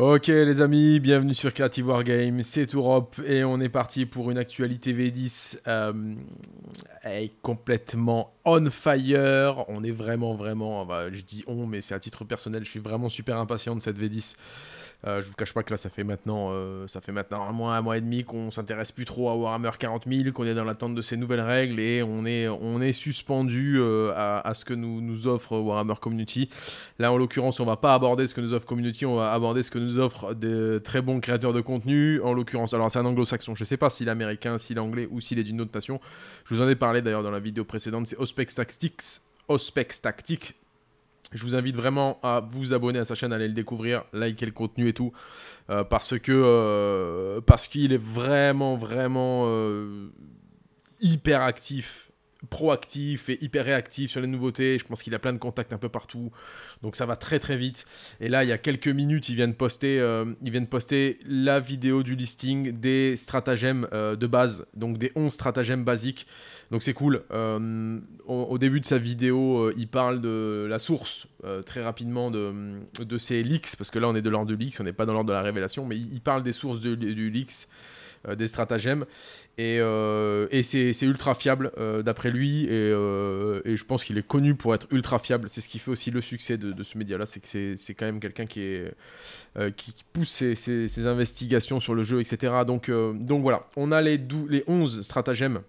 Ok les amis, bienvenue sur Creative Wargame, c'est Europe et on est parti pour une actualité V10 euh, est complètement on fire. On est vraiment vraiment, je dis on mais c'est à titre personnel, je suis vraiment super impatient de cette V10. Euh, je vous cache pas que là, ça fait maintenant, euh, ça fait maintenant un mois, un mois et demi qu'on s'intéresse plus trop à Warhammer 40 000, qu'on est dans l'attente de ces nouvelles règles et on est, on est suspendu euh, à, ce que nous, nous offre Warhammer Community. Là, en l'occurrence, on va pas aborder ce que nous offre Community, on va aborder ce que nous offre de très bons créateurs de contenu. En l'occurrence, alors c'est un anglo-saxon, je sais pas s'il est américain, s'il est anglais ou s'il est d'une autre nation. Je vous en ai parlé d'ailleurs dans la vidéo précédente, c'est Ospex Tactics. Ospex Tactics je vous invite vraiment à vous abonner à sa chaîne, aller le découvrir, liker le contenu et tout, euh, parce que euh, parce qu'il est vraiment vraiment euh, hyper actif proactif et hyper réactif sur les nouveautés. Je pense qu'il a plein de contacts un peu partout, donc ça va très très vite. Et là, il y a quelques minutes, ils viennent poster, euh, vient de poster la vidéo du listing des stratagèmes euh, de base, donc des 11 stratagèmes basiques. Donc c'est cool. Euh, au, début de sa vidéo, il parle de la source très rapidement de, de ces leaks, parce que là on est de l'ordre du leaks, on n'est pas dans l'ordre de la révélation, mais il, parle des sources du leaks des stratagèmes. Et, euh, c'est, ultra fiable euh, d'après lui. Euh, et, je pense qu'il est connu pour être ultra fiable. C'est ce qui fait aussi le succès de, ce média-là. C'est que c'est, quand même quelqu'un qui, qui pousse ses, investigations sur le jeu, etc. Donc, donc voilà, on a les, les 11 stratagèmes.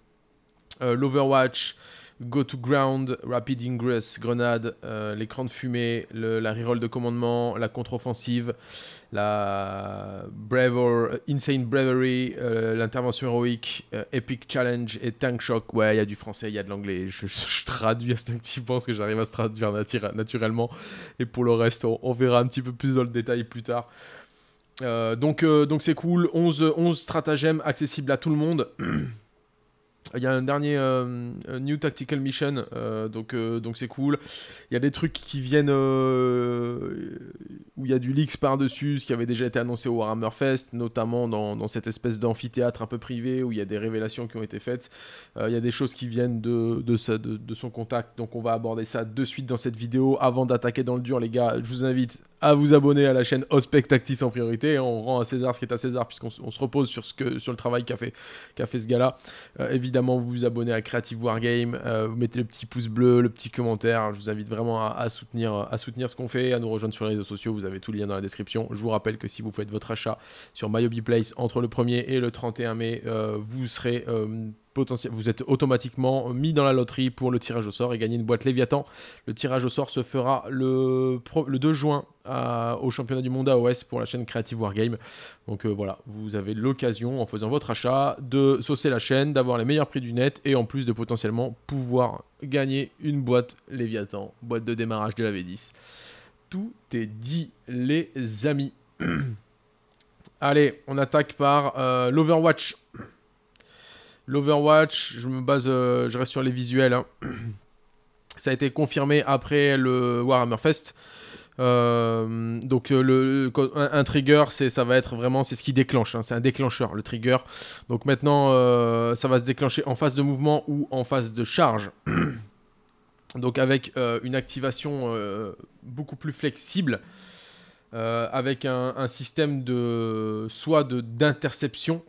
L'Overwatch, Go to Ground, Rapid Ingress, Grenade, euh, l'écran de fumée, la reroll de commandement, la contre-offensive, la Insane Bravery, euh, l'intervention héroïque, euh, Epic Challenge et Tank Shock. Ouais, il y a du français, il y a de l'anglais. Je, traduis instinctivement parce que j'arrive à se traduire naturellement. Et pour le reste, on, verra un petit peu plus dans le détail plus tard. donc donc c'est cool. 11, 11 stratagèmes accessibles à tout le monde. Il y a un dernier euh, New Tactical Mission, euh, donc euh, donc c'est cool. Il y a des trucs qui viennent où il y a du leaks par-dessus, ce qui avait déjà été annoncé au Warhammer Fest, notamment dans, dans cette espèce d'amphithéâtre un peu privé où il y a des révélations qui ont été faites. il y a des choses qui viennent de, de, de, son contact, donc on va aborder ça de suite dans cette vidéo. Avant d'attaquer dans le dur, les gars, je vous invite à vous abonner à la chaîne Ospec Tactis en priorité. on rend à César ce qui est à César, puisqu'on se repose sur, ce que, sur le travail qu'a fait, qu'a fait ce gars-là évidemment vous vous abonnez à Creative Wargame, euh, vous mettez le petit pouce bleu, le petit commentaire. Je vous invite vraiment à, soutenir, à soutenir ce qu'on fait, à nous rejoindre sur les réseaux sociaux. Vous avez tout le lien dans la description. Je vous rappelle que si vous faites votre achat sur Place entre le 1er et le 31 mai, euh, vous serez euh, vous êtes automatiquement mis dans la loterie pour le tirage au sort et gagner une boîte Léviathan. Le tirage au sort se fera le, 2 juin euh, au championnat du monde AOS OS pour la chaîne Creative Wargame. Donc euh, voilà, vous avez l'occasion en faisant votre achat de saucer la chaîne, d'avoir les meilleurs prix du net et en plus de potentiellement pouvoir gagner une boîte Léviathan, boîte de démarrage de la V10. Tout est dit, les amis. Allez, on attaque par euh, l'Overwatch. L'Overwatch, je me base, euh, je reste sur les visuels. Hein. Ça a été confirmé après le Warhammer Fest. Euh, donc euh, le, un, trigger, c'est ça va être vraiment c'est ce qui déclenche, hein. c'est un déclencheur le trigger. Donc maintenant ça va se déclencher en phase de mouvement ou en phase de charge. donc avec une activation beaucoup plus flexible, avec un, système de soit d'interception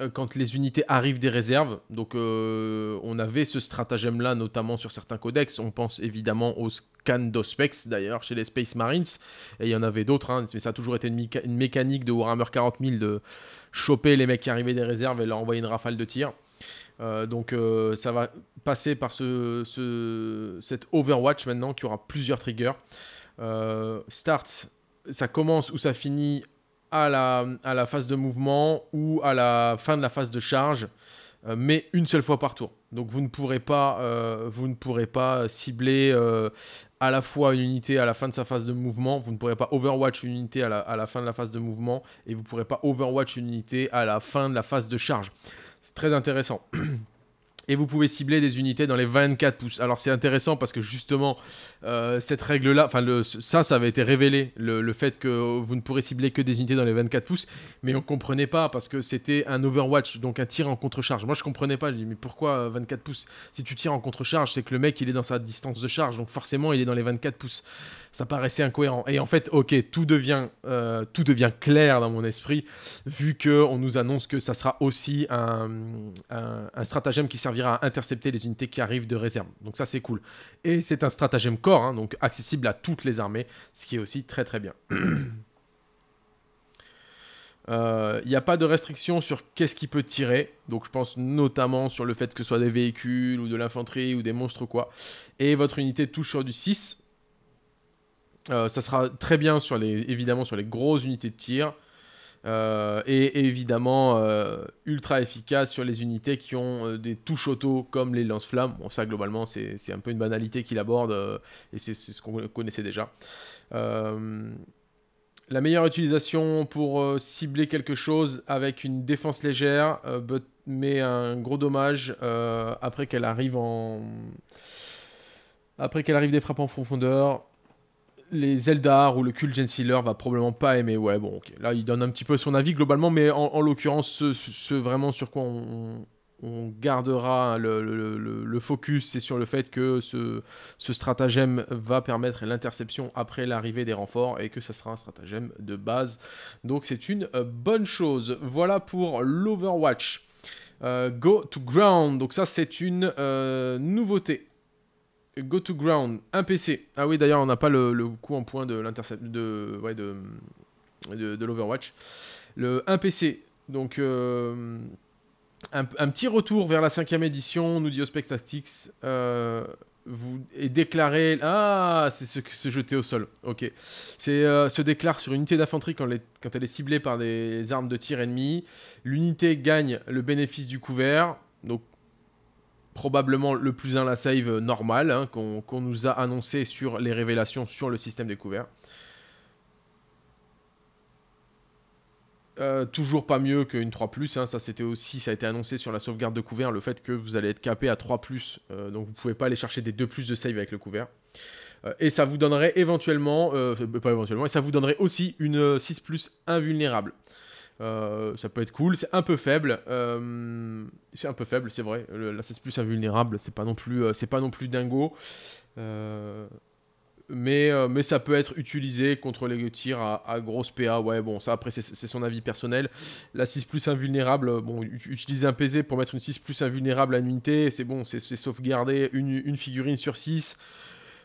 euh, quand les unités arrivent des réserves. Donc euh, on avait ce stratagème-là, notamment sur certains codex. On pense évidemment au scan d'Ospex, d'ailleurs, chez les Space Marines. Et il y en avait d'autres, hein. mais ça a toujours été une, mécanique de Warhammer 40 000 de choper les mecs qui arrivaient des réserves et leur envoyer une rafale de tir. Euh, donc ça va passer par ce, ce, cette Overwatch maintenant qui aura plusieurs triggers. start, ça commence ou ça finit à la, à la phase de mouvement ou à la fin de la phase de charge, euh, mais une seule fois par tour. Donc vous ne pourrez pas, euh, vous ne pourrez pas cibler euh, à la fois une unité à la fin de sa phase de mouvement, vous ne pourrez pas overwatch une unité à la, à la fin de la phase de mouvement, et vous ne pourrez pas overwatch une unité à la fin de la phase de charge. C'est très intéressant. et vous pouvez cibler des unités dans les 24 pouces. Alors c'est intéressant parce que justement euh, cette règle là, enfin ça ça avait été révélé, le, fait que vous ne pourrez cibler que des unités dans les 24 pouces, mais on comprenait pas parce que c'était un Overwatch, donc un tir en contre-charge. Moi je ne comprenais pas, je dis mais pourquoi 24 euh, pouces Si tu tires en contre-charge, c'est que le mec il est dans sa distance de charge, donc forcément il est dans les 24 pouces ça paraissait incohérent. Et en fait, ok, tout devient, euh, clair dans mon esprit, vu qu'on nous annonce que ça sera aussi un, stratagème qui servira à intercepter les unités qui arrivent de réserve. Donc ça, c'est cool. Et c'est un stratagème corps, hein, donc accessible à toutes les armées, ce qui est aussi très très bien. Euh, il n'y a pas de restriction sur qu'est-ce qui peut tirer. Donc je pense notamment sur le fait que ce soit des véhicules ou de l'infanterie ou des monstres ou quoi. Et votre unité touche sur du 6. Euh, ça sera très bien sur les, évidemment sur les grosses unités de tir. Euh, et évidemment euh, ultra efficace sur les unités qui ont des touches auto comme les lance-flammes. Bon, ça globalement, c'est un peu une banalité qu'il aborde et c'est ce qu'on connaissait déjà. la meilleure utilisation pour cibler quelque chose avec une défense légère, mais un gros dommage après qu'elle arrive en. Après qu'elle arrive des frappes en profondeur, les Eldar ou le culte ne va probablement pas aimer. Ouais, bon, Là, il donne un petit peu son avis globalement, mais en, l'occurrence, ce, vraiment sur quoi on, gardera le, focus, c'est sur le fait que ce, stratagème va permettre l'interception après l'arrivée des renforts et que ça sera un stratagème de base. Donc, c'est une euh, bonne chose. Voilà pour l'Overwatch. Euh, go to ground, donc ça c'est une euh, nouveauté Go to ground, un PC. Ah oui, d'ailleurs, on n'a pas le, coup en point de l'intercept de, de, l'Overwatch. Le 1 PC. Donc, euh, un, petit retour vers la cinquième édition, nous dit Ospect Tactics. Euh, vous, et déclarer. Ah, c'est se, se, jeter au sol. Ok. C'est euh, se déclare sur une unité d'infanterie quand, quand, elle est ciblée par des armes de tir ennemies. L'unité gagne le bénéfice du couvert. Donc, probablement le plus 1 la save normal hein, qu'on nous a annoncé sur les révélations sur le système découvert. Euh, toujours pas mieux qu'une 3 hein, ça c'était aussi, ça a été annoncé sur la sauvegarde de couvert, le fait que vous allez être capé à 3 euh, donc vous pouvez pas aller chercher des 2 de save avec le couvert. Euh, et ça vous donnerait éventuellement, euh, pas éventuellement, et ça vous donnerait aussi une 6 invulnérable. Euh, ça peut être cool, c'est un peu faible, euh, c'est un peu faible, c'est vrai. la 6 plus invulnérable, c'est pas non plus, euh, c'est pas non plus dingo, mais mais ça peut être utilisé contre les tirs à, grosse PA. Ouais, bon, ça après c'est son avis personnel. La 6 plus invulnérable, bon, utiliser un PZ pour mettre une 6 plus invulnérable à une unité, c'est bon, c'est sauvegarder une, une figurine sur 6.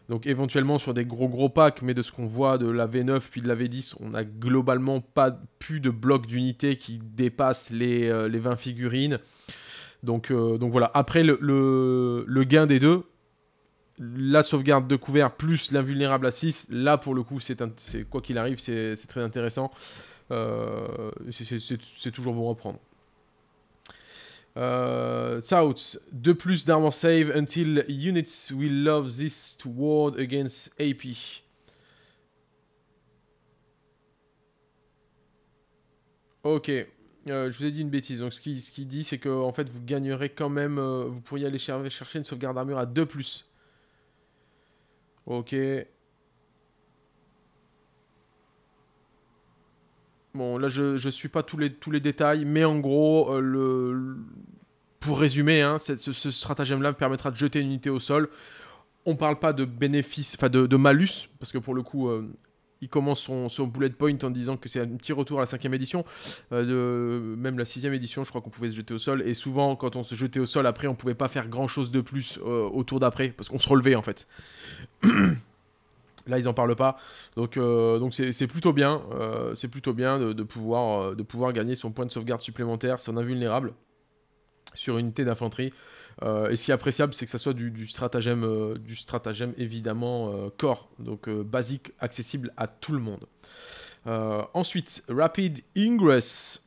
Donc éventuellement sur des gros gros packs, mais de ce qu'on voit de la V9 puis de la V10, on n'a globalement pas plus de blocs d'unités qui dépassent les, 20 euh, figurines. Donc, euh, donc voilà, après le, gain des deux, la sauvegarde de couvert plus l'invulnérable à 6, là pour le coup, c'est quoi qu'il arrive, c'est très intéressant. Euh, c'est toujours bon à prendre. Euh, South, de plus d'armes save until units will love this to ward against AP. Ok, euh, je vous ai dit une bêtise. Donc ce qu'il ce qui dit, c'est que en fait, vous gagnerez quand même. Euh, vous pourriez aller chercher une sauvegarde d'armure à 2 plus. Ok. Bon, là, je ne suis pas tous les, tous les détails, mais en gros, euh, pour résumer, hein, ce, stratagème-là permettra de jeter une unité au sol. On parle pas de bénéfice, enfin de, malus, parce que pour le coup, euh, il commence son, bullet point en disant que c'est un petit retour à la cinquième édition, euh, même la sixième édition, je crois qu'on pouvait se jeter au sol. Et souvent, quand on se jetait au sol, après, on pouvait pas faire grand chose de plus au tour d'après, parce qu'on se relevait en fait. Là, ils n'en parlent pas. Donc, euh, donc c'est plutôt bien. Euh, c'est plutôt bien de, pouvoir, euh, de pouvoir gagner son point de sauvegarde supplémentaire, son invulnérable, sur une unité d'infanterie. et ce qui est appréciable, c'est que ça soit du, du stratagème, du stratagème évidemment corps, donc basique, accessible à tout le monde. ensuite, Rapid Ingress.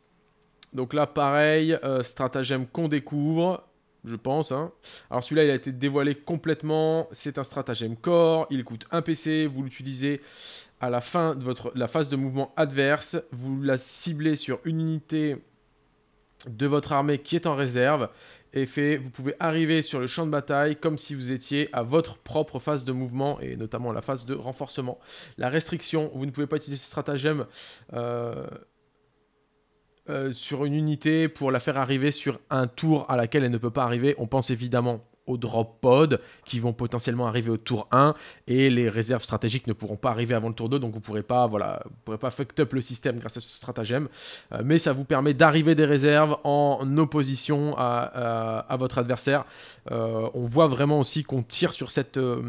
Donc là, pareil, stratagème qu'on découvre je pense. Hein. Alors celui-là, il a été dévoilé complètement. C'est un stratagème corps. Il coûte un PC. Vous l'utilisez à la fin de votre, la phase de mouvement adverse. Vous la ciblez sur une unité de votre armée qui est en réserve. Et fait, vous pouvez arriver sur le champ de bataille comme si vous étiez à votre propre phase de mouvement et notamment la phase de renforcement. La restriction, vous ne pouvez pas utiliser ce stratagème. Euh, euh, sur une unité pour la faire arriver sur un tour à laquelle elle ne peut pas arriver, on pense évidemment au drop pod qui vont potentiellement arriver au tour 1 et les réserves stratégiques ne pourront pas arriver avant le tour 2 donc vous pourrez pas voilà vous pourrez pas fuck up le système grâce à ce stratagème euh, mais ça vous permet d'arriver des réserves en opposition à, à, votre adversaire euh, on voit vraiment aussi qu'on tire sur cette euh,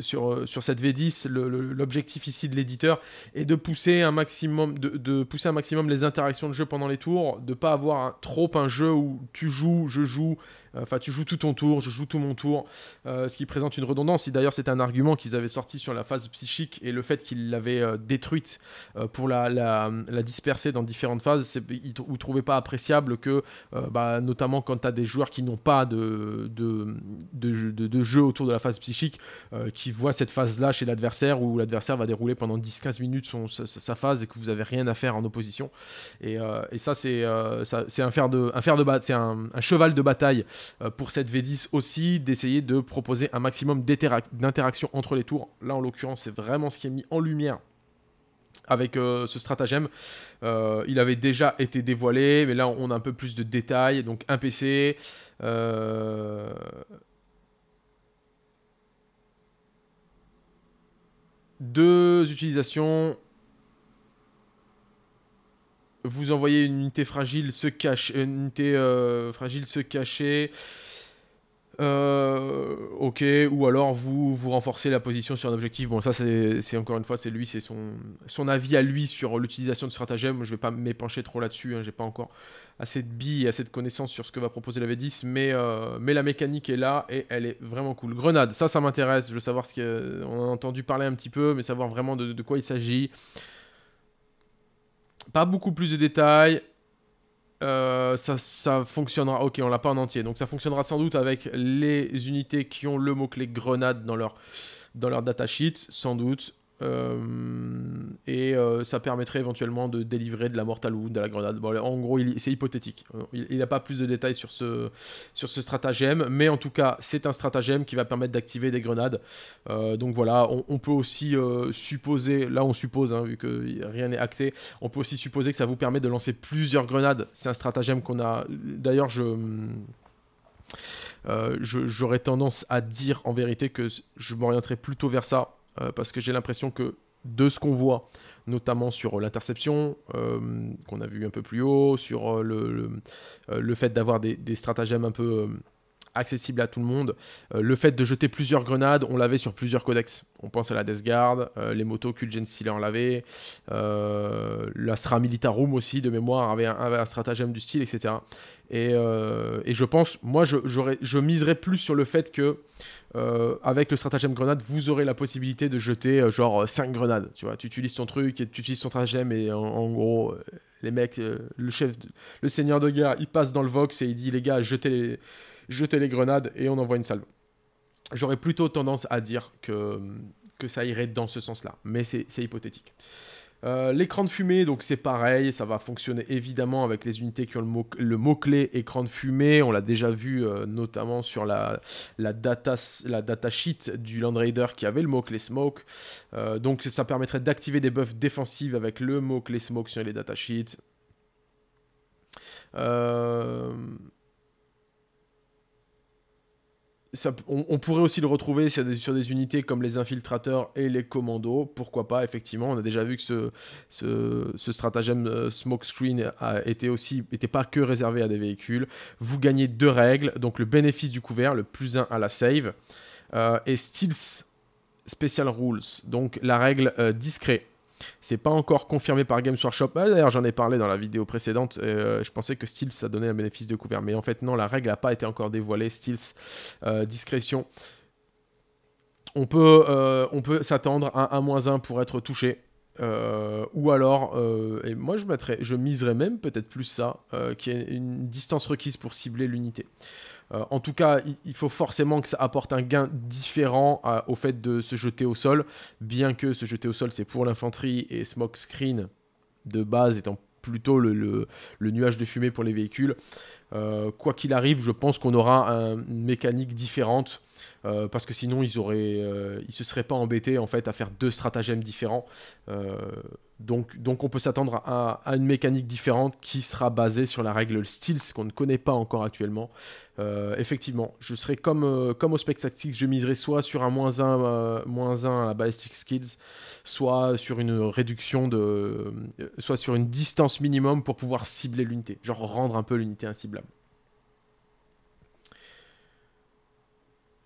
sur, sur cette V10 l'objectif ici de l'éditeur est de pousser un maximum de, de, pousser un maximum les interactions de jeu pendant les tours de pas avoir trop un jeu où tu joues je joue Enfin, tu joues tout ton tour, je joue tout mon tour, euh, ce qui présente une redondance. Et d'ailleurs, c'est un argument qu'ils avaient sorti sur la phase psychique et le fait qu'ils l'avaient euh, détruite euh, pour la, la, disperser dans différentes phases. Ils ne trouvaient pas appréciable que, bah, notamment quand tu as des joueurs qui n'ont pas de, de, de, jeu autour de la phase psychique, qui voient cette phase-là chez l'adversaire où l'adversaire va dérouler pendant 10-15 minutes son, sa, phase et que vous avez rien à faire en opposition. Et, ça, c'est c'est un fer de, un c'est un, cheval de bataille euh, pour cette V10 aussi, d'essayer de proposer un maximum d'interaction entre les tours. Là, en l'occurrence, c'est vraiment ce qui est mis en lumière avec euh, ce stratagème. Euh, il avait déjà été dévoilé, mais là on a un peu plus de détails. Donc un PC. Deux utilisations vous envoyez une unité fragile se cacher, euh, unité euh, fragile se cacher. Euh, ok, ou alors vous vous renforcez la position sur un objectif. Bon, ça c'est encore une fois c'est lui, c'est son son avis à lui sur l'utilisation de stratagème. Je vais pas m'épancher trop là-dessus. Hein, J'ai pas encore assez de billes, assez de connaissances sur ce que va proposer la V10, mais mais la mécanique est là et elle est vraiment cool. Grenade, ça ça m'intéresse. Je veux savoir ce qu'on a entendu parler un petit peu, mais savoir vraiment de, de quoi il s'agit. Pas beaucoup plus de détails. Euh, ça, fonctionnera. Ok, on l'a pas en entier. Donc ça fonctionnera sans doute avec les unités qui ont le mot-clé grenade dans leur, dans leur datasheet, sans doute. Euh, et euh, ça permettrait éventuellement de délivrer de la mortal ou de la grenade. en gros, c'est hypothétique. Il n'a pas plus de détails sur ce, stratagème, mais en tout cas, c'est un stratagème qui va permettre d'activer des grenades. Euh, donc voilà, on, peut aussi supposer, là on suppose, hein, vu que rien n'est acté, on peut aussi supposer que ça vous permet de lancer plusieurs grenades. C'est un stratagème qu'on a. D'ailleurs, je. j'aurais tendance à dire en vérité que je m'orienterais plutôt vers ça euh, parce que j'ai l'impression que de ce qu'on voit, notamment sur euh, l'interception, euh, qu'on a vu un peu plus haut, sur le, le, fait d'avoir des, stratagèmes un peu accessible à tout le monde. Euh, le fait de jeter plusieurs grenades, on l'avait sur plusieurs codex. On pense à la Death Guard, euh, les motos Kulgen Stiller en l'avait, euh, l'Astra Militarum aussi, de mémoire, avait un, stratagème du style, etc. Et, je pense, moi, je, je miserais plus sur le fait que avec le stratagème grenade, vous aurez la possibilité de jeter genre 5 grenades. Tu vois, tu utilises ton truc et tu utilises ton stratagème et en, gros, les mecs, le chef, le seigneur de guerre, il passe dans le Vox et il dit les gars, jetez les, jeter les grenades et on envoie une salve. J'aurais plutôt tendance à dire que, que ça irait dans ce sens-là, mais c'est hypothétique. Euh, l'écran de fumée, donc c'est pareil, ça va fonctionner évidemment avec les unités qui ont le mot-clé le mot écran de fumée. On l'a déjà vu euh, notamment sur la, la, data, la data sheet du Land Raider qui avait le mot-clé smoke. Euh, donc ça permettrait d'activer des buffs défensifs avec le mot-clé smoke sur les datasheets. Euh on, pourrait aussi le retrouver sur des, unités comme les infiltrateurs et les commandos. Pourquoi pas, effectivement. On a déjà vu que ce, stratagème smoke euh, smokescreen a aussi, pas que réservé à des véhicules. Vous gagnez deux règles. Donc le bénéfice du couvert, le plus 1 à la save. Euh, et Steals Special Rules, donc la règle euh, discrète. C'est pas encore confirmé par Games Workshop. Ah, d'ailleurs, j'en ai parlé dans la vidéo précédente. Euh, je pensais que Stills ça donnait un bénéfice de couvert. Mais en fait, non, la règle n'a pas été encore dévoilée. Stills, euh, discrétion. On peut, euh, peut s'attendre à 1-1 pour être touché. ou alors, et moi je mettrais, je miserais même peut-être plus ça, qui est une distance requise pour cibler l'unité. Euh, en tout cas, il, faut forcément que ça apporte un gain différent euh, au fait de se jeter au sol, bien que se jeter au sol, c'est pour l'infanterie et smoke screen de base étant plutôt le, nuage de fumée pour les véhicules. Euh, quoi qu'il arrive, je pense qu'on aura une mécanique différente. Euh, parce que sinon ils auraient, euh, ils se seraient pas embêtés en fait à faire deux stratagèmes différents. donc, donc on peut s'attendre à, une mécanique différente qui sera basée sur la règle Steals qu'on ne connaît pas encore actuellement. effectivement, je serai comme, comme au Spec je miserai soit sur un moins 1, 1 à la Ballistic Skills, soit sur une réduction de. soit sur une distance minimum pour pouvoir cibler l'unité, genre rendre un peu l'unité inciblable.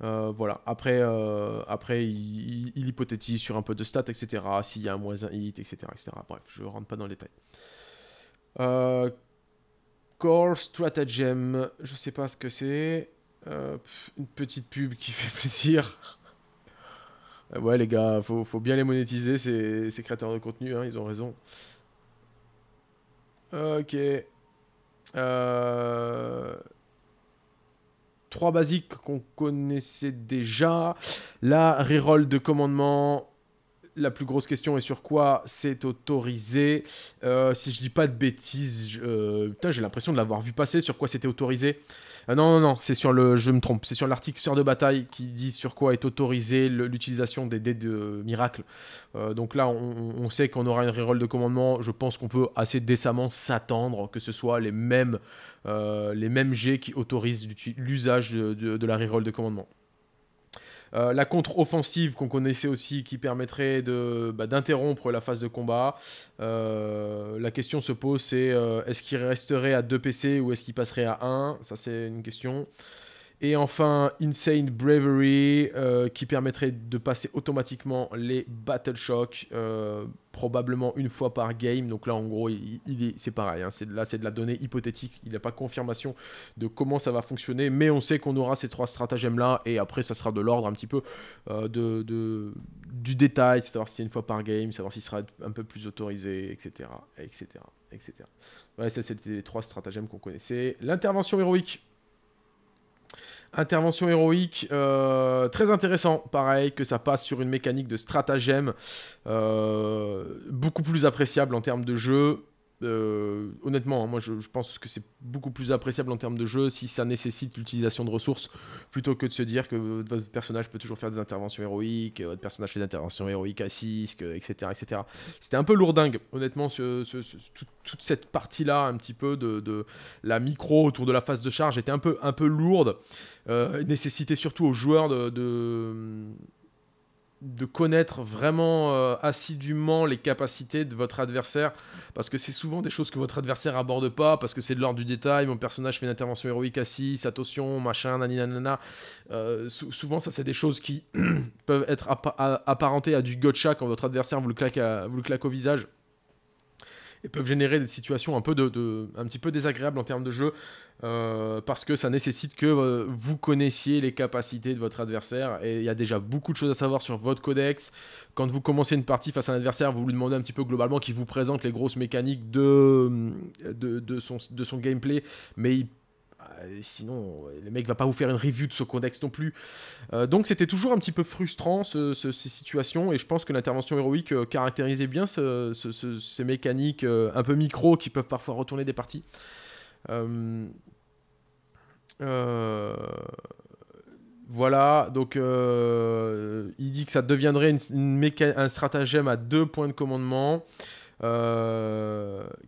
Euh, voilà. Après, euh, après il, hypothétise sur un peu de stats, etc. S'il y a un moins un hit, etc., etc. Bref, je rentre pas dans le détail. Euh, core Stratagem, je sais pas ce que c'est. Euh, une petite pub qui fait plaisir. ouais, les gars, faut, faut bien les monétiser, ces, créateurs de contenu, hein, ils ont raison. Ok. Euh trois basiques qu'on connaissait déjà. La reroll de commandement. La plus grosse question est sur quoi c'est autorisé. Euh, si je dis pas de bêtises, euh, j'ai l'impression de l'avoir vu passer sur quoi c'était autorisé. Euh, non, non, non, c'est sur le. Je me trompe. C'est sur l'article Sœur de bataille qui dit sur quoi est autorisée l'utilisation des dés de miracle. Euh, donc là, on, sait qu'on aura une reroll de commandement. Je pense qu'on peut assez décemment s'attendre que ce soit les mêmes, euh, les mêmes jets qui autorisent l'usage de, de la reroll de commandement. Euh, la contre-offensive qu'on connaissait aussi qui permettrait bah, d'interrompre la phase de combat. Euh, la question se pose, c'est euh, est-ce qu'il resterait à 2 PC ou est-ce qu'il passerait à 1 Ça c'est une question. Et enfin, Insane Bravery, euh, qui permettrait de passer automatiquement les Battle Shock, euh, probablement une fois par game. Donc là, en gros, il, c'est pareil. Hein. c'est, là, c'est de la donnée hypothétique. Il n'y a pas confirmation de comment ça va fonctionner. Mais on sait qu'on aura ces trois stratagèmes-là. Et après, ça sera de l'ordre un petit peu euh, de, du détail. Savoir si c'est une fois par game, savoir s'il sera un peu plus autorisé, etc. etc., etc. ça, c'était les trois stratagèmes qu'on connaissait. L'intervention héroïque. Intervention héroïque, euh, très intéressant, pareil, que ça passe sur une mécanique de stratagème, euh, beaucoup plus appréciable en termes de jeu, euh, honnêtement, hein, moi je, pense que c'est beaucoup plus appréciable en termes de jeu si ça nécessite l'utilisation de ressources plutôt que de se dire que votre personnage peut toujours faire des interventions héroïques, euh, votre personnage fait des interventions héroïques à 6, etc. etc. C'était un peu lourdingue, honnêtement, toute cette partie-là, un petit peu de, la micro autour de la phase de charge était un peu, un peu lourde, euh, nécessitait surtout aux joueurs de de connaître vraiment euh, assidûment les capacités de votre adversaire, parce que c'est souvent des choses que votre adversaire aborde pas, parce que c'est de l'ordre du détail, mon personnage fait une intervention héroïque à attention, machin, naninanana. Euh, souvent, ça, c'est des choses qui peuvent être apparentées à du gotcha quand votre adversaire vous le claque au visage et peuvent générer des situations un, peu de, un petit peu désagréables en termes de jeu euh, parce que ça nécessite que euh, vous connaissiez les capacités de votre adversaire et il y a déjà beaucoup de choses à savoir sur votre codex. Quand vous commencez une partie face à un adversaire, vous lui demandez un petit peu globalement qu'il vous présente les grosses mécaniques de, de, de, son, de son gameplay, mais il sinon, euh, le mec va pas vous faire une review de ce contexte non plus. Euh, donc c'était toujours un petit peu frustrant ces situations, et je pense que l'intervention héroïque euh, caractérisait bien ces mécaniques un peu micro qui peuvent parfois retourner des parties. Voilà, donc il dit que ça deviendrait un stratagème à deux points de commandement.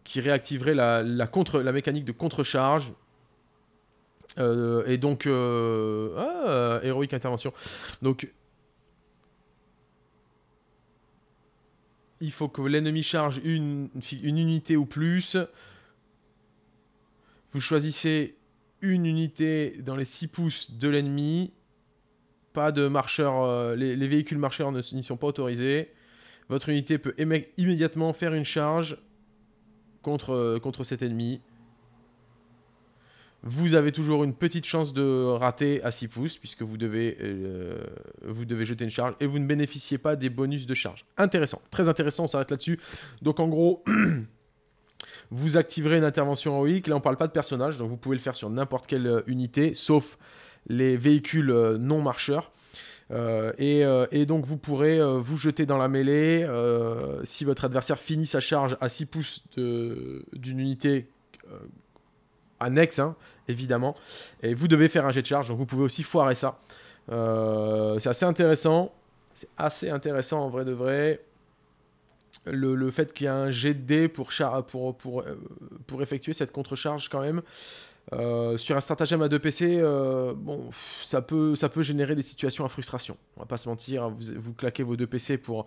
qui réactiverait la, contre, la mécanique de contre-charge. Euh, et donc, euh, ah, héroïque intervention. Donc, il faut que l'ennemi charge une, unité ou plus. Vous choisissez une unité dans les 6 pouces de l'ennemi. Pas de marcheurs, euh, les, véhicules marcheurs n'y sont pas autorisés. Votre unité peut immédiatement faire une charge contre, contre cet ennemi. Vous avez toujours une petite chance de rater à 6 pouces puisque vous devez, euh, vous devez jeter une charge et vous ne bénéficiez pas des bonus de charge. Intéressant, très intéressant, on s'arrête là-dessus. Donc en gros, vous activerez une intervention héroïque. Là, on ne parle pas de personnage, donc vous pouvez le faire sur n'importe quelle euh, unité, sauf les véhicules euh, non marcheurs. et, donc vous pourrez vous jeter dans la mêlée si votre adversaire finit sa charge à 6 pouces d'une unité annexe, hein, évidemment. Et vous devez faire un jet de charge, donc vous pouvez aussi foirer ça. Euh, c'est assez intéressant. C'est assez intéressant en vrai de vrai. Le, fait qu'il y a un jet de dé pour, pour, pour, euh, pour effectuer cette contre-charge quand même. Euh, sur un stratagème à 2 PC, bon, ça peut, ça peut générer des situations à frustration. On va pas se mentir, vous, vous claquez vos deux PC pour,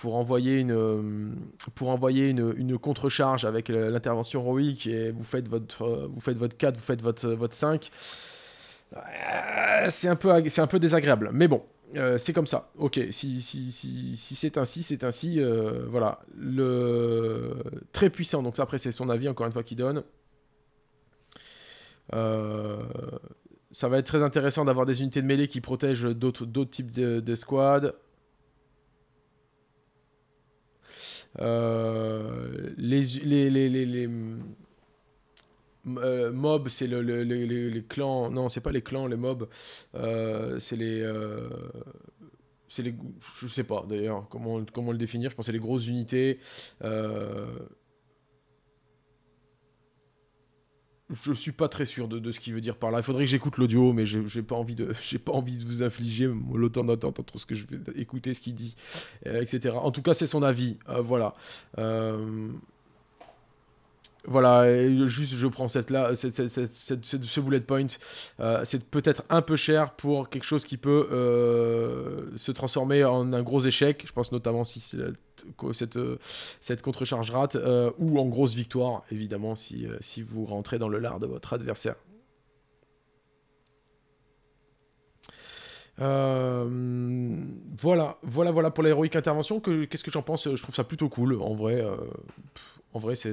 pour envoyer une, euh, pour envoyer une, contre-charge avec l'intervention héroïque et vous faites votre, euh, vous faites votre 4, vous faites votre, votre 5. Euh, c'est un, peu, un peu désagréable. Mais bon, c'est comme ça. Ok, si, c'est ainsi, c'est ainsi. voilà. Le... Très puissant. Donc, ça, après, c'est son avis, encore une fois, qu'il donne. ça va être très intéressant d'avoir des unités de mêlée qui protègent d'autres types de squads. Euh, les, les, les, euh, c'est les clans. Non, c'est pas les clans, les mobs. Euh, c'est les. c'est les. Je sais pas d'ailleurs comment, comment le définir. Je pense c'est les grosses unités. Je suis pas très sûr de, ce qu'il veut dire par là. Il faudrait que j'écoute l'audio, mais j'ai pas envie de, j'ai pas envie de vous infliger l'autant d'attente ce que je vais écouter, ce qu'il dit, euh, etc. En tout cas, c'est son avis. Euh, voilà. Euh, voilà, juste je prends cette là, ce bullet point. Euh, c'est peut-être un peu cher pour quelque chose qui peut euh, se transformer en un gros échec. Je pense notamment si cette, euh, cette contre rate ou en grosse victoire, évidemment, si, vous rentrez dans le lard de votre adversaire. voilà, voilà, voilà pour l'héroïque intervention. Qu'est-ce que j'en pense Je trouve ça plutôt cool, en vrai. En vrai, c'est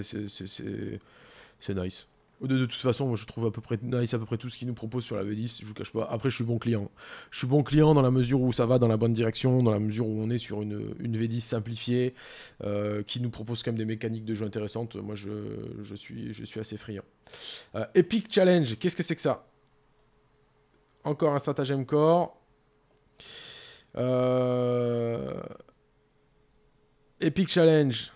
nice. De, de, toute façon, je trouve à peu près nice à peu près tout ce qu'ils nous proposent sur la V10, je vous cache pas. Après, je suis bon client. Je suis bon client dans la mesure où ça va dans la bonne direction, dans la mesure où on est sur une, V10 simplifiée, euh, qui nous propose quand même des mécaniques de jeu intéressantes. Moi, je, suis, assez friand. Euh, Epic Challenge, qu'est-ce que c'est que ça Encore un stratagème corps. Euh, Epic Challenge.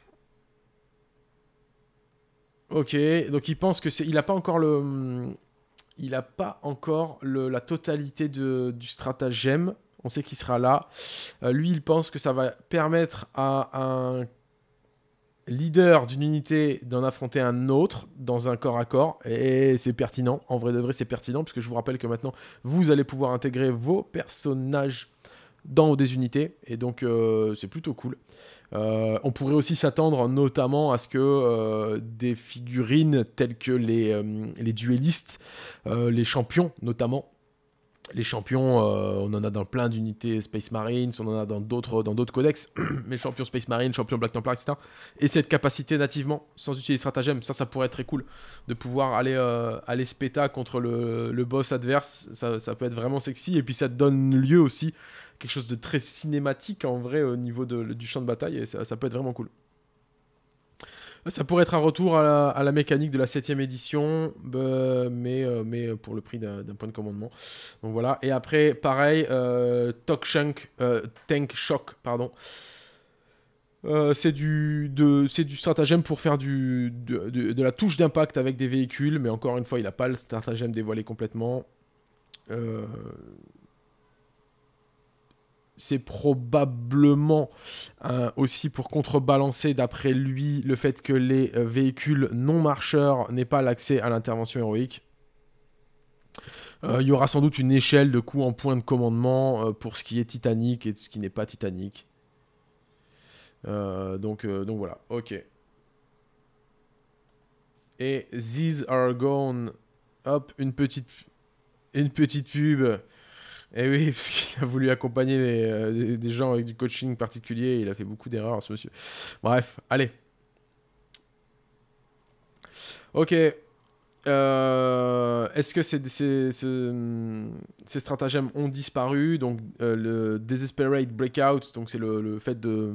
Ok, donc il pense que c'est, il n'a pas encore le, hmm, il a pas encore la totalité du stratagème. On sait qu'il sera là. Euh, lui, il pense que ça va permettre à un leader d'une unité d'en affronter un autre dans un corps à corps. Et c'est pertinent. En vrai de vrai, c'est pertinent. Puisque je vous rappelle que maintenant, vous allez pouvoir intégrer vos personnages dans des unités. Et donc, euh, c'est plutôt cool. Euh, on pourrait aussi s'attendre notamment à ce que euh, des figurines telles que les, euh, les duellistes, les champions notamment, les champions, on en a dans plein d'unités Space Marines, on en a dans d'autres, dans d'autres codex, mais champions Space Marines, champions Black Templar, etc. Et cette capacité nativement, sans utiliser stratagème, ça, ça pourrait être très cool de pouvoir aller, à aller contre le, boss adverse, ça, peut être vraiment sexy, et puis ça donne lieu aussi quelque chose de très cinématique en vrai au niveau du champ de bataille et ça, peut être vraiment cool. Ça pourrait être un retour à la, mécanique de la 7ème édition, bah, mais, euh, mais euh, pour le prix d'un point de commandement. Donc voilà. Et après, pareil, euh, Tank Shock, pardon. c'est du, du stratagème pour faire du, de, la touche d'impact avec des véhicules, mais encore une fois, il n'a pas le stratagème dévoilé complètement. Euh, c'est probablement euh, aussi pour contrebalancer, d'après lui, le fait que les euh, véhicules non marcheurs n'aient pas l'accès à l'intervention héroïque. Euh, il y aura sans doute une échelle de coups en point de commandement pour ce qui est Titanic et ce qui n'est pas Titanic. donc, donc voilà, ok. Et these are gone. Hop, une petite, une petite pub. Et eh oui, parce qu'il a voulu accompagner euh, des, gens avec du coaching particulier. il a fait beaucoup d'erreurs, ce monsieur. Bref, allez. Ok. Euh, est-ce que ces, stratagèmes ont disparu Donc, euh, le Desesperate Breakout, donc c'est le, fait de,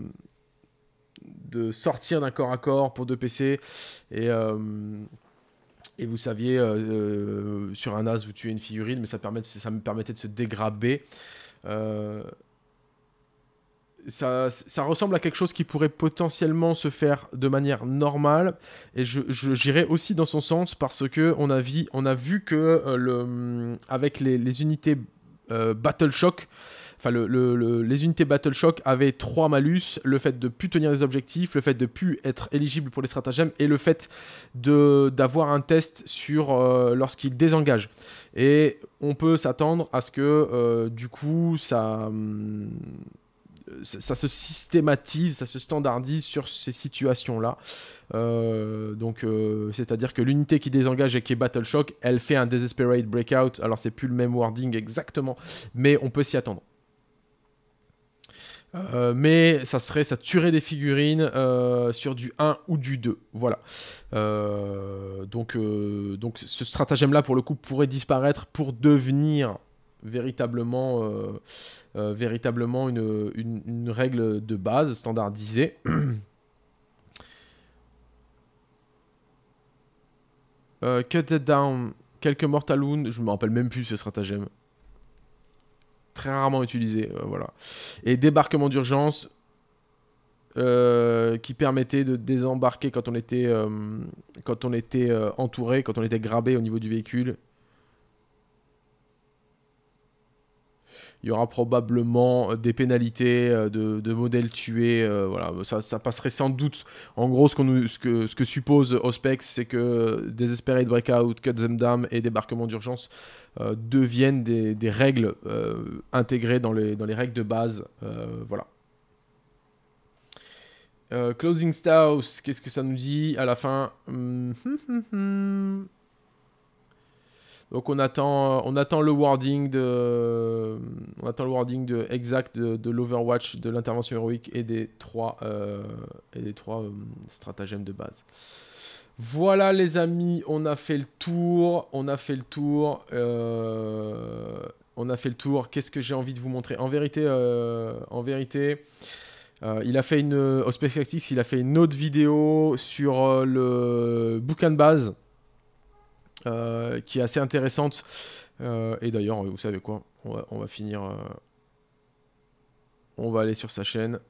de sortir d'un corps à corps pour deux PC. Et. Et vous saviez, euh, euh, sur un as, vous tuez une figurine, mais ça, me permettait de se dégraber. Euh, ça, ressemble à quelque chose qui pourrait potentiellement se faire de manière normale. Et j'irai aussi dans son sens parce que on a, vu, on a vu que le, avec les, les unités Battle Shock, enfin les unités Battle Shock avaient trois malus, le fait de plus tenir les objectifs, le fait de plus être éligible pour les stratagèmes et le fait d'avoir un test sur euh, désengagent. lorsqu'il Et on peut s'attendre à ce que euh, du coup hum, ça, se systématise, ça se standardise sur ces situations-là. Euh, donc, c'est-à-dire que l'unité qui désengage et qui est Battle Shock, elle fait un Desperate Breakout. Alors, c'est plus le même wording exactement, mais on peut s'y attendre. Euh, mais ça serait, ça tuerait des figurines euh, sur du 1 ou du 2. Voilà. Euh, donc, donc ce stratagème-là, pour le coup, pourrait disparaître pour devenir véritablement, véritablement une, règle de base standardisée. cut it down, quelques wound. je me rappelle même plus ce stratagème très rarement utilisé. Euh, voilà. Et débarquement d'urgence euh, qui permettait de désembarquer quand on était, euh, quand on était entouré, quand on était grabé au niveau du véhicule Il y aura probablement euh, des pénalités euh, de, modèles tués. Euh, voilà, ça, passerait sans doute. En gros, ce, que, suppose Ospex, c'est que de Breakout, Cut Them Down et débarquement d'urgence deviennent des, règles intégrées dans les, règles de base. voilà. Closing Staus, qu'est-ce que ça nous dit à la fin hmm, hmm, hmm, donc on attend, on attend le wording de, on attend le wording de exact de, l'Overwatch, de l'intervention héroïque et des trois, euh, et des trois euh, stratagèmes de base. Voilà les amis, on a fait le tour, on a fait le tour, euh, on a fait le tour. Qu'est-ce que j'ai envie de vous montrer En vérité, en vérité. il a fait une, au Tactics, il a fait une autre vidéo sur le bouquin de base euh, qui est assez intéressante. Euh, et d'ailleurs, vous savez quoi on va, finir. Euh, on va aller sur sa chaîne.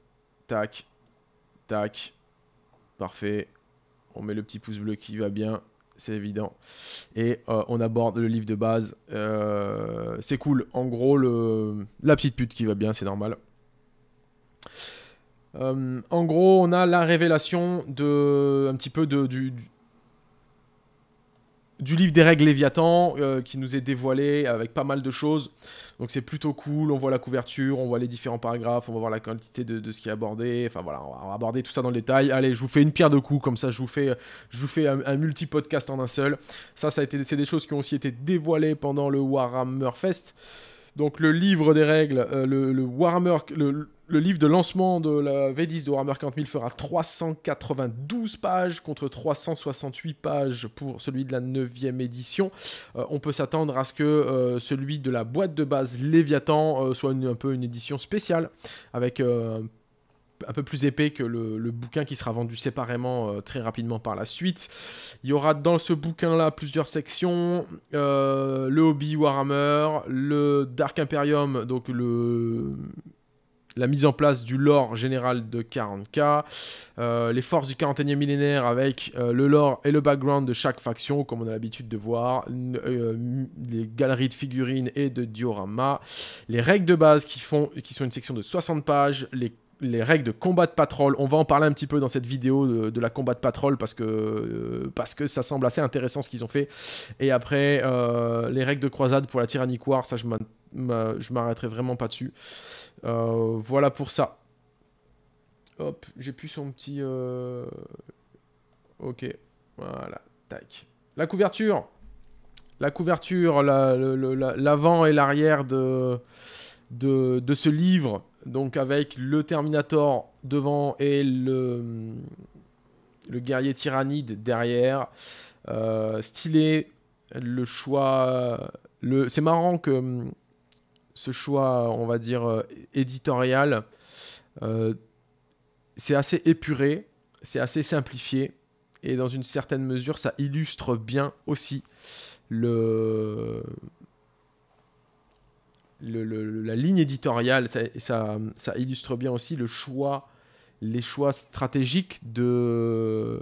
Tac. Tac. Parfait. On met le petit pouce bleu qui va bien. C'est évident. Et on aborde le livre de base. c'est cool. En gros, le... la petite pute qui va bien, c'est normal. en gros, on a la révélation de un petit peu de, du du livre des règles Léviathan euh, qui nous est dévoilé avec pas mal de choses. Donc c'est plutôt cool, on voit la couverture, on voit les différents paragraphes, on va voir la quantité de, de ce qui est abordé. Enfin voilà, on va, aborder tout ça dans le détail. Allez, je vous fais une pierre de coups, comme ça je vous fais, je vous fais un, multi-podcast en un seul. Ça, a été, c'est des choses qui ont aussi été dévoilées pendant le Warhammer Fest donc le livre des règles, euh, le, le, livre de lancement de la V10 de Warhammer 40 000 fera 392 pages contre 368 pages pour celui de la 9e édition. Euh, on peut s'attendre à ce que euh, celui de la boîte de base Léviathan soit un peu une édition spéciale avec un peu plus épais que le, bouquin qui sera vendu séparément euh, très rapidement par la suite. Il y aura dans ce bouquin-là plusieurs sections, euh, le Hobby Warhammer, le Dark Imperium, donc le la mise en place du lore général de 40k, euh, les forces du 41e millénaire avec le lore et le background de chaque faction, comme on a l'habitude de voir, les galeries de figurines et de dioramas, les règles de base qui, font, qui sont une section de 60 pages, les les règles de combat de patrol. On va en parler un petit peu dans cette vidéo de, la combat de patrol parce que, euh, parce que ça semble assez intéressant ce qu'ils ont fait. Et après, euh, les règles de croisade pour la tyrannique War, ça je m'arrêterai vraiment pas dessus. Euh, voilà pour ça. Hop, j'ai plus son petit... Ok, voilà, tac. La couverture La couverture, l'avant et l'arrière de, de ce livre donc avec le Terminator devant et le, le guerrier tyrannide derrière. Euh, stylé, le choix... Le... C'est marrant que hum, ce choix, on va dire, euh, éditorial, euh, c'est assez épuré, c'est assez simplifié, et dans une certaine mesure, ça illustre bien aussi le la ligne éditoriale, ça, illustre bien aussi le choix, les choix stratégiques de,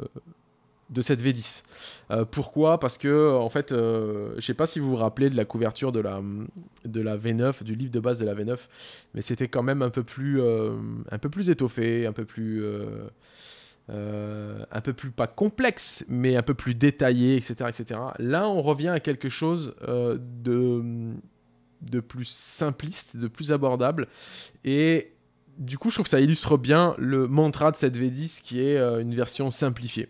de cette V10. Euh, pourquoi Parce que, en fait, euh, je sais pas si vous vous rappelez de la couverture de la, de la V9, du livre de base de la V9, mais c'était quand même un peu plus, euh, un peu plus étoffé, un peu plus. Euh, un peu plus pas complexe, mais un peu plus détaillé, etc., etc. Là, on revient à quelque chose de de plus simpliste, de plus abordable. Et du coup, je trouve que ça illustre bien le mantra de cette V10 qui est euh, une version simplifiée.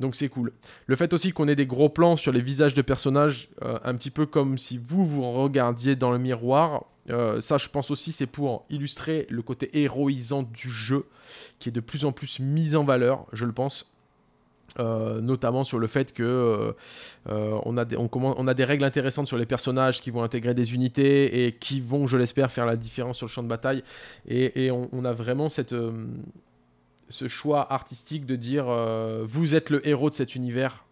Donc c'est cool. Le fait aussi qu'on ait des gros plans sur les visages de personnages, euh, un petit peu comme si vous vous regardiez dans le miroir. Euh, ça, je pense aussi, c'est pour illustrer le côté héroïsant du jeu, qui est de plus en plus mis en valeur, je le pense, euh, notamment sur le fait que euh, euh, on, a des, on, a des, règles intéressantes sur les personnages qui vont intégrer des unités et qui vont, je l'espère, faire la différence sur le champ de bataille. Et, on, a vraiment cette, ce choix artistique de dire vous êtes le héros de cet univers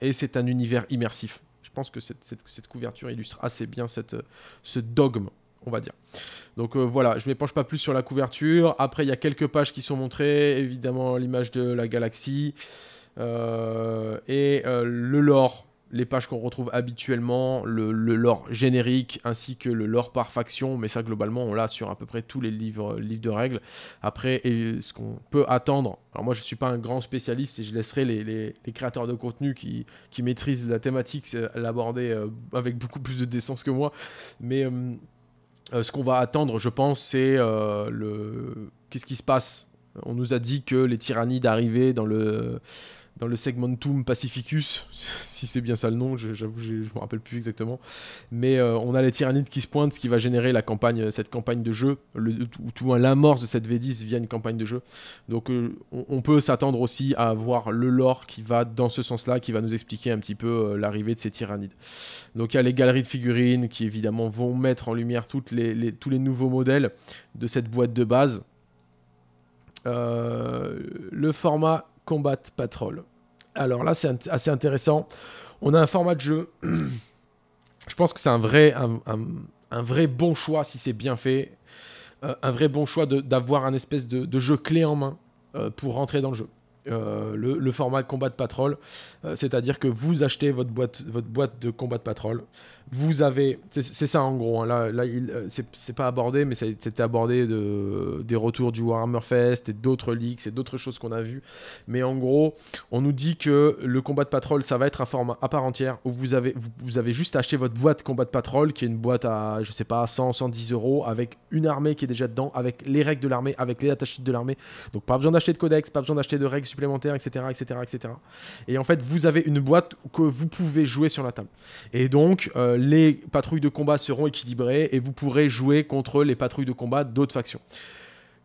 et c'est un univers immersif. Je pense que cette, couverture illustre assez bien cette, ce dogme on va dire. Donc euh, voilà, je ne m'épanche pas plus sur la couverture. Après, il y a quelques pages qui sont montrées, évidemment l'image de la galaxie euh, et euh, le lore, les pages qu'on retrouve habituellement, le, le, lore générique ainsi que le lore par faction. Mais ça, globalement, on l'a sur à peu près tous les livres, livres de règles. Après, et ce qu'on peut attendre. Alors moi, je ne suis pas un grand spécialiste et je laisserai les, créateurs de contenu qui, qui maîtrisent la thématique l'aborder avec beaucoup plus de décence que moi. Mais euh, ce qu'on va attendre, je pense, c'est euh, le qu'est-ce qui se passe. On nous a dit que les tyrannies d'arrivée dans le dans le segmentum pacificus, si c'est bien ça le nom, j'avoue, je ne me rappelle plus exactement. Mais euh, on a les tyrannides qui se pointent, ce qui va générer la campagne, cette campagne de jeu, ou tout moins l'amorce de cette V10 via une campagne de jeu. Donc euh, on, peut s'attendre aussi à avoir le lore qui va dans ce sens-là, qui va nous expliquer un petit peu euh, l'arrivée de ces tyrannides. Donc il y a les galeries de figurines qui évidemment vont mettre en lumière toutes les, tous les nouveaux modèles de cette boîte de base. le format Combat Patrol. Alors là, c'est assez intéressant. On a un format de jeu. Je pense que c'est un vrai, un, vrai bon choix si c'est bien fait. Euh, un vrai bon choix d'avoir un espèce de, jeu clé en main euh, pour rentrer dans le jeu. Euh, le, format combat de patrol, c'est-à-dire que vous achetez votre boîte, votre boîte de combat de patrol, vous avez, c'est ça en gros, hein. là, là euh, c'est pas abordé, mais c'était abordé de, des retours du Warhammer Fest et d'autres leaks et d'autres choses qu'on a vues. Mais en gros, on nous dit que le combat de patrol, ça va être un format à part entière où vous avez, vous, avez juste acheté votre boîte combat de patrol, qui est une boîte à, je sais pas, 100, 110 euros, avec une armée qui est déjà dedans, avec les règles de l'armée, avec les attachés de l'armée. Donc pas besoin d'acheter de codex, pas besoin d'acheter de règles supplémentaires, etc., etc., etc. Et en fait, vous avez une boîte que vous pouvez jouer sur la table. Et donc, euh, euh, les patrouilles de combat seront équilibrées et vous pourrez jouer contre les patrouilles de combat d'autres factions.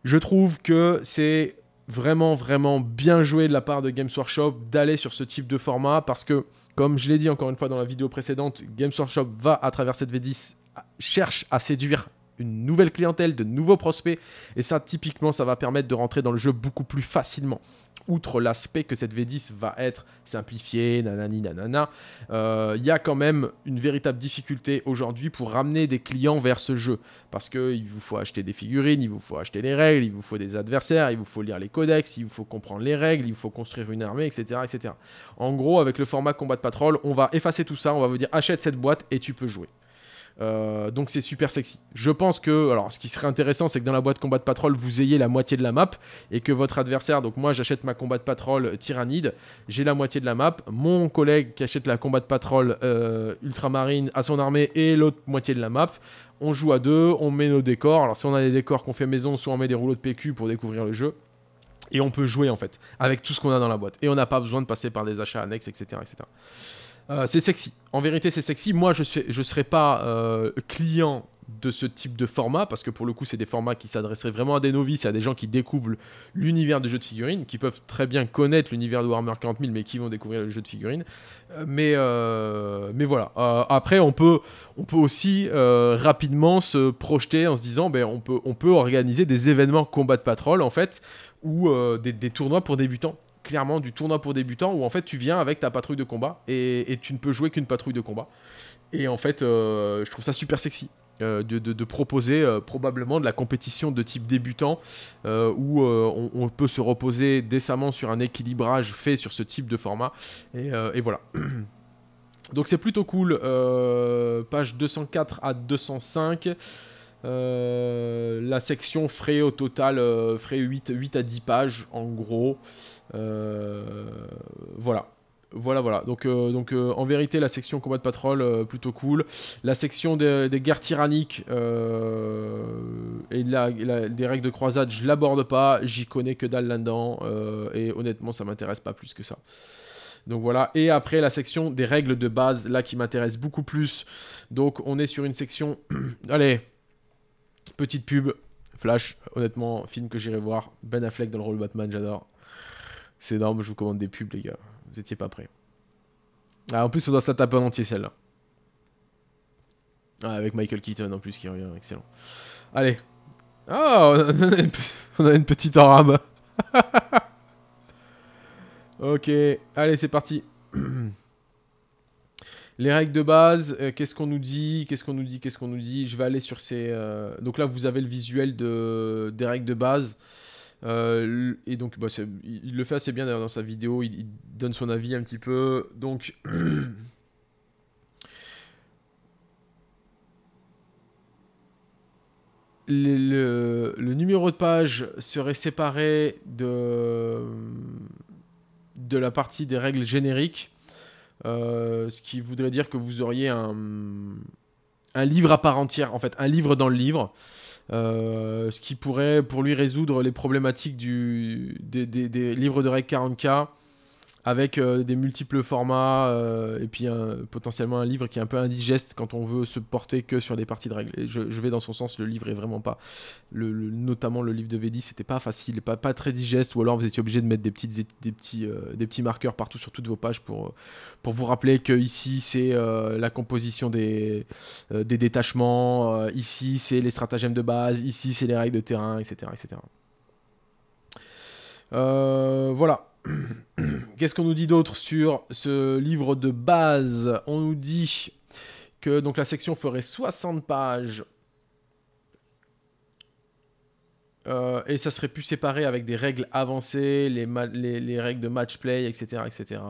Je trouve que c'est vraiment vraiment bien joué de la part de Games Workshop d'aller sur ce type de format parce que comme je l'ai dit encore une fois dans la vidéo précédente, Games Workshop va à travers cette V10 cherche à séduire une nouvelle clientèle, de nouveaux prospects et ça typiquement ça va permettre de rentrer dans le jeu beaucoup plus facilement outre l'aspect que cette V10 va être simplifiée, nanani, nanana, euh, il y a quand même une véritable difficulté aujourd'hui pour ramener des clients vers ce jeu. Parce qu'il vous faut acheter des figurines, il vous faut acheter les règles, il vous faut des adversaires, il vous faut lire les codex, il vous faut comprendre les règles, il vous faut construire une armée, etc. etc. En gros, avec le format combat de patrol, on va effacer tout ça, on va vous dire achète cette boîte et tu peux jouer. Euh, donc c'est super sexy. Je pense que, alors ce qui serait intéressant, c'est que dans la boîte combat de patrol, vous ayez la moitié de la map et que votre adversaire, donc moi j'achète ma combat de patrol euh, tyrannide, j'ai la moitié de la map, mon collègue qui achète la combat de patrol euh, ultramarine à son armée et l'autre moitié de la map. On joue à deux, on met nos décors. Alors si on a des décors qu'on fait maison, soit on met des rouleaux de PQ pour découvrir le jeu. Et on peut jouer en fait avec tout ce qu'on a dans la boîte. Et on n'a pas besoin de passer par des achats annexes, etc. etc. Euh, c'est sexy. En vérité, c'est sexy. Moi, je ne serais pas euh, client de ce type de format, parce que pour le coup, c'est des formats qui s'adresseraient vraiment à des novices et à des gens qui découvrent l'univers de jeux de figurines, qui peuvent très bien connaître l'univers de Warhammer 40 000, mais qui vont découvrir le jeu de figurines. Euh, mais, voilà. après, on peut, aussi rapidement se projeter en se disant, ben, on, peut, organiser des événements combat de patrouille, en fait, ou des tournois pour débutants clairement du tournoi pour débutants où en fait tu viens avec ta patrouille de combat et, tu ne peux jouer qu'une patrouille de combat. Et en fait, euh, je trouve ça super sexy. Euh, de, proposer euh, probablement de la compétition de type débutant où on, peut se reposer décemment sur un équilibrage fait sur ce type de format. Et, voilà. Donc c'est plutôt cool. page 204 à 205. la section frais au total, frais 8, 8 à 10 pages en gros. Euh, voilà. Voilà, voilà. Donc, euh, donc euh, en vérité, la section combat de patrol, plutôt cool. La section des, guerres tyranniques et des règles de croisade, je l'aborde pas. J'y connais que dalle là-dedans. et honnêtement, ça m'intéresse pas plus que ça. Donc voilà. Et après, la section des règles de base, là, qui m'intéresse beaucoup plus. Donc, on est sur une section. Allez, petite pub. Flash, honnêtement, film que j'irai voir. Ben Affleck dans le rôle Batman, j'adore. C'est énorme, je vous commande des pubs, les gars. Vous étiez pas prêts. Ah, en plus, on doit se la taper en entier, celle-là. Ah, avec Michael Keaton, en plus, qui revient. Excellent. Allez. Oh, on a une, petite arabe. ok. Allez, c'est parti. Les règles de base, euh, qu'est-ce qu'on nous dit, qu'est-ce qu'on nous dit, qu'est-ce qu'on nous dit. Je vais aller sur ces... Euh, donc là, vous avez le visuel de... des règles de base. Euh, et donc, bah, il le fait assez bien d'ailleurs dans sa vidéo, il, donne son avis un petit peu. Donc. le, numéro de page serait séparé de, de la partie des règles génériques, euh, ce qui voudrait dire que vous auriez un livre à part entière, en fait, un livre dans le livre. Euh, ce qui pourrait pour lui résoudre les problématiques du, des, des livres de règles 40K avec euh, des multiples formats euh, et puis potentiellement un livre qui est un peu indigeste quand on veut se porter que sur des parties de règles. je, vais dans son sens, le livre est vraiment pas, notamment le livre de Védis, c'était pas facile, pas, très digeste, ou alors vous étiez obligé de mettre des, petites, des, petits, euh, des petits marqueurs partout sur toutes vos pages pour, pour vous rappeler que ici c'est la composition des, des détachements, ici c'est les stratagèmes de base, ici c'est les règles de terrain, etc. etc. voilà, Qu'est-ce qu'on nous dit d'autre sur ce livre de base On nous dit que donc la section ferait 60 pages. Euh, et ça serait plus séparé avec des règles avancées, les, règles de match play, etc. etc.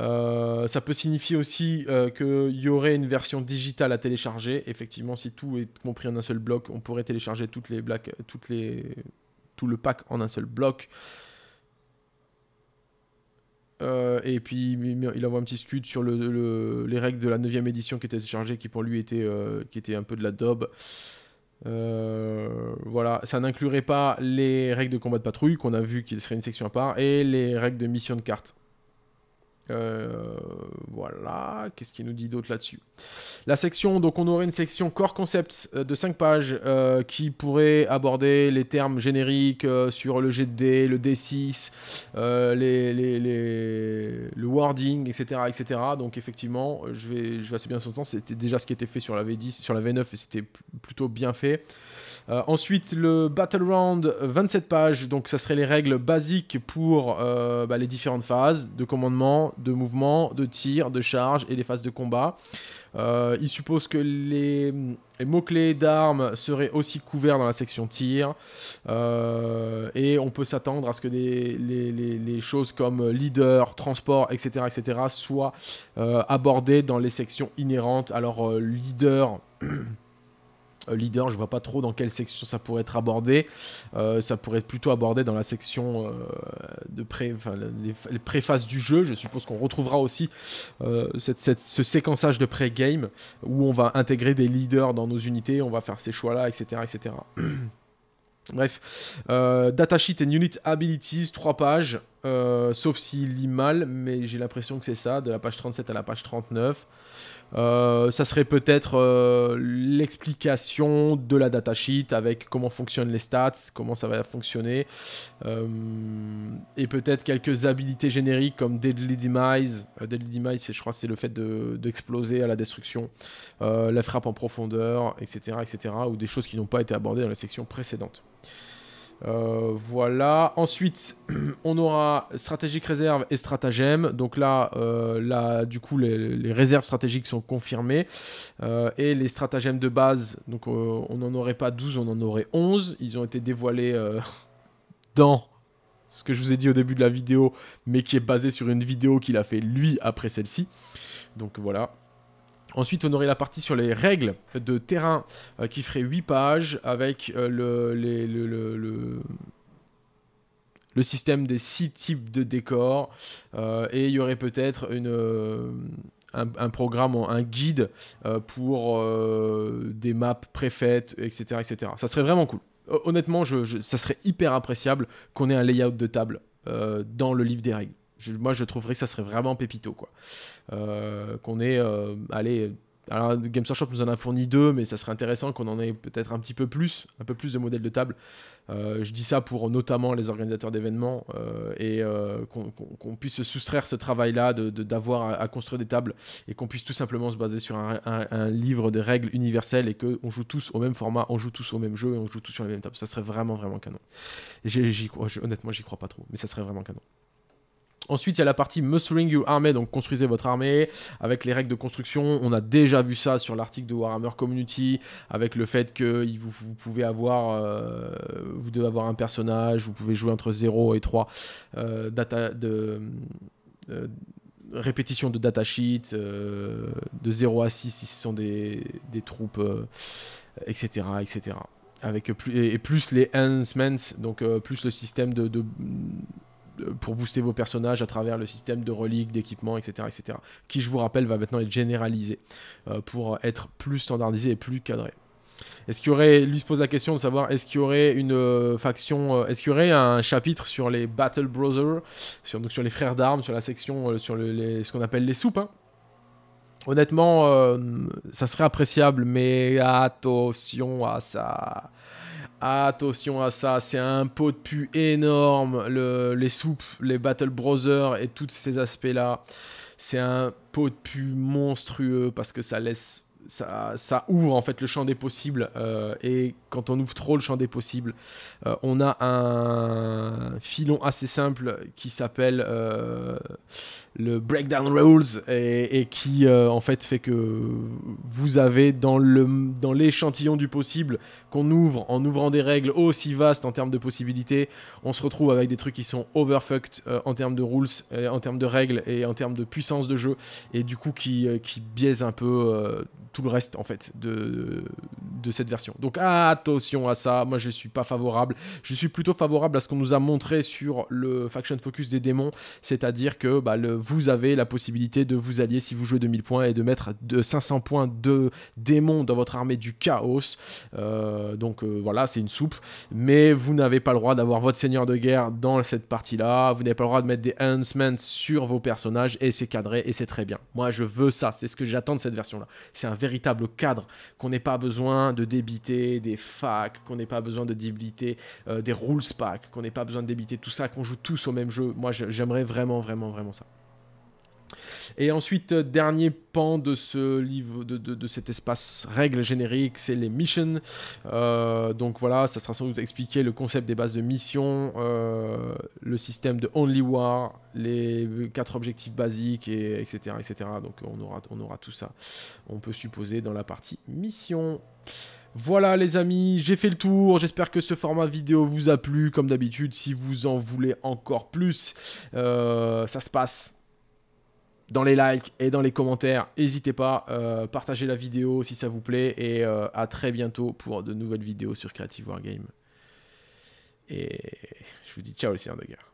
Euh, ça peut signifier aussi euh, qu'il y aurait une version digitale à télécharger. Effectivement, si tout est compris en un seul bloc, on pourrait télécharger toutes les toutes les, tout le pack en un seul bloc. Euh, et puis il envoie un petit scud sur les règles de la 9ème édition qui était chargée, qui pour lui était, euh, qui était un peu de la daube. Euh, voilà, ça n'inclurait pas les règles de combat de patrouille qu'on a vu qu'il serait une section à part et les règles de mission de carte. Euh, voilà, qu'est-ce qu'il nous dit d'autre là-dessus La section, donc on aurait une section core concept euh, de 5 pages euh, qui pourrait aborder les termes génériques sur le GD, le D6, le wording, etc., etc. Donc effectivement, je vais, assez bien son temps, c'était déjà ce qui était fait sur la V10, sur la V9 et c'était plutôt bien fait. Euh, ensuite, le Battle Round, 27 euh, pages, donc ça serait les règles basiques pour euh, bah, les différentes phases de commandement, de mouvement, de tir, de charge et les phases de combat. il suppose que les, mots-clés d'armes seraient aussi couverts dans la section tir. et on peut s'attendre à ce que les, choses comme leader, transport, etc., etc. soient abordées dans les sections inhérentes. Alors, leader... Euh, leader, je vois pas trop dans quelle section ça pourrait être abordé. Euh, ça pourrait être plutôt abordé dans la section euh, de pré, préfaces du jeu. Je suppose qu'on retrouvera aussi ce séquençage de pré-game où on va intégrer des leaders dans nos unités, on va faire ces choix-là, etc., etc. Bref, Sheet and unit abilities, 3 pages, sauf s'il lit mal, mais j'ai l'impression que c'est ça, de la page 37 à la page 39. Euh, ça serait peut-être euh, l'explication de la datasheet avec comment fonctionnent les stats, comment ça va fonctionner, euh, et peut-être quelques habilités génériques comme Deadly Demise. Deadly Demise, je crois, c'est le fait d'exploser à la destruction, la frappe en profondeur, etc., etc., ou des choses qui n'ont pas été abordées dans la section précédente. Euh, voilà. Ensuite, on aura stratégique réserve et stratagème. Donc là, euh, du coup, les, réserves stratégiques sont confirmées. Euh, et les stratagèmes de base, donc on n'en aurait pas 12, on en aurait 11. Ils ont été dévoilés dans ce que je vous ai dit au début de la vidéo, mais qui est basé sur une vidéo qu'il a fait lui après celle-ci. Donc voilà. Ensuite, on aurait la partie sur les règles de terrain euh, qui ferait 8 pages avec euh, le, système des 6 types de décors. Euh, et il y aurait peut-être Un, programme, un guide pour des maps préfaites, etc., etc. Ça serait vraiment cool. Honnêtement, ça serait hyper appréciable qu'on ait un layout de table dans le livre des règles moi, je trouverais que ça serait vraiment pépito, quoi. Euh, qu'on ait, euh, allez, alors Games Workshop nous en a fourni deux, mais ça serait intéressant qu'on en ait peut-être un petit peu plus, un peu plus de modèles de table. Euh, je dis ça pour notamment les organisateurs d'événements et qu'on puisse se soustraire ce travail-là d'avoir de, à, construire des tables et qu'on puisse tout simplement se baser sur un, livre de règles universelles et qu'on joue tous au même format, on joue tous au même jeu et on joue tous sur les mêmes tables. Ça serait vraiment, vraiment canon. honnêtement, j'y crois pas trop, mais ça serait vraiment canon. Ensuite, il y a la partie Mustering Your Army, donc construisez votre armée avec les règles de construction. On a déjà vu ça sur l'article de Warhammer Community, avec le fait que vous, pouvez avoir, euh, vous devez avoir un personnage, vous pouvez jouer entre 0 et 3 euh, data de. Euh, répétition de datasheet, de 0 à 6 si ce sont des, troupes, etc. etc. Avec et, plus les enhancements, donc plus le système de euh, pour booster vos personnages à travers le système de reliques, d'équipements, etc., etc. Qui, je vous rappelle, va maintenant être généralisé euh, pour être plus standardisé et plus cadré. Est-ce qu'il y aurait, lui se pose la question de savoir, est-ce qu'il y aurait une euh, faction, est-ce qu'il y aurait un chapitre sur les Battle Brothers, sur, donc sur les frères d'armes, sur la section, sur le, ce qu'on appelle les soupes hein Honnêtement, ça serait appréciable, mais attention à ça. Attention à ça, c'est un pot de pu énorme, les soupes, les Battle Brothers et tous ces aspects-là. C'est un pot de pu monstrueux parce que ça laisse, ça, ouvre en fait le champ des possibles. Euh, et quand on ouvre trop le champ des possibles, euh, on a un filon assez simple qui s'appelle euh, le breakdown rules et, qui euh, en fait fait que vous avez dans le dans l'échantillon du possible qu'on ouvre en ouvrant des règles aussi vastes en termes de possibilités on se retrouve avec des trucs qui sont overfucked euh, en termes de rules euh, en termes de règles et en termes de puissance de jeu et du coup qui, qui biaise un peu tout le reste en fait de, de cette version donc attention à ça moi je suis pas favorable je suis plutôt favorable à ce qu'on nous a montré sur le faction focus des démons c'est à dire que bah, le vous avez la possibilité de vous allier si vous jouez 2000 points et de mettre de 500 points de démons dans votre armée du chaos. Euh, donc euh, voilà, c'est une soupe. Mais vous n'avez pas le droit d'avoir votre seigneur de guerre dans cette partie-là. Vous n'avez pas le droit de mettre des enhancements sur vos personnages et c'est cadré et c'est très bien. Moi, je veux ça. C'est ce que j'attends de cette version-là. C'est un véritable cadre qu'on n'ait pas besoin de débiter des facs, qu'on n'ait pas besoin de débiter euh, des rules packs, qu'on n'ait pas besoin de débiter tout ça, qu'on joue tous au même jeu. Moi, j'aimerais vraiment, vraiment, vraiment ça. Et ensuite, euh, dernier pan de ce livre, de, cet espace règles génériques, c'est les missions. Euh, donc voilà, ça sera sans doute expliqué le concept des bases de mission, euh, le système de Only War, les quatre objectifs basiques, et, etc., etc. Donc on aura, on aura tout ça, on peut supposer, dans la partie mission. Voilà les amis, j'ai fait le tour, j'espère que ce format vidéo vous a plu, comme d'habitude, si vous en voulez encore plus, ça se passe dans les likes et dans les commentaires. N'hésitez pas, euh, partagez la vidéo si ça vous plaît et euh, à très bientôt pour de nouvelles vidéos sur Creative Wargame. Et je vous dis ciao les seigneurs de guerre.